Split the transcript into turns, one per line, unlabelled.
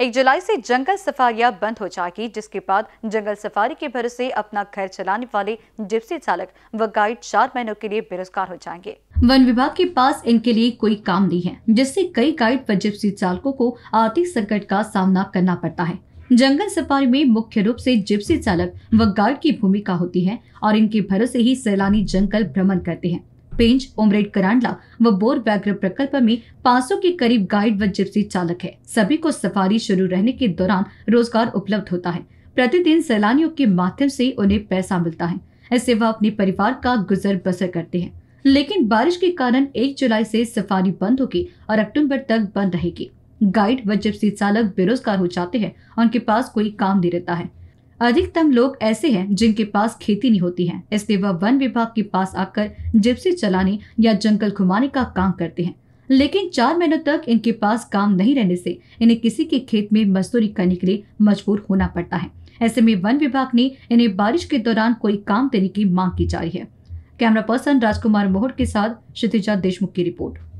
एक जुलाई से जंगल सफारियां बंद हो जाएगी जिसके बाद जंगल सफारी के भरोसे अपना घर चलाने वाले जिप्सी चालक व गाइड चार महीनों के लिए बेरोजगार हो जाएंगे वन विभाग के पास इनके लिए कोई काम नहीं है जिससे कई गाइड व जिप्सी चालकों को आर्थिक संकट का सामना करना पड़ता है जंगल सफारी में मुख्य रूप से जिप्सी चालक व गाइड की भूमिका होती है और इनके भरोसे ही सैलानी जंगल भ्रमण करते हैं पेंच उमरेड करांडला व बोर व्याघ्र प्रकल्प में पाँच के करीब गाइड व जिप्सी चालक है सभी को सफारी शुरू रहने के दौरान रोजगार उपलब्ध होता है प्रतिदिन सैलानियों के माध्यम से उन्हें पैसा मिलता है ऐसे वह अपने परिवार का गुजर बसर करते हैं लेकिन बारिश के कारण एक जुलाई से सफारी बंद होगी और अक्टूबर तक बंद रहेगी गाइड व जिप्सी चालक बेरोजगार हो जाते हैं उनके पास कोई काम नहीं रहता है अधिकतम लोग ऐसे हैं जिनके पास खेती नहीं होती है इसलिए वह वन विभाग के पास आकर जिप्सी चलाने या जंगल घुमाने का काम करते हैं लेकिन चार महीनों तक इनके पास काम नहीं रहने से इन्हें किसी के खेत में मजदूरी करने के लिए मजबूर होना पड़ता है ऐसे में वन विभाग ने इन्हें बारिश के दौरान कोई काम देने की मांग की जा रही है कैमरा पर्सन राजकुमार मोहर के साथ क्षितिजा देशमुख की रिपोर्ट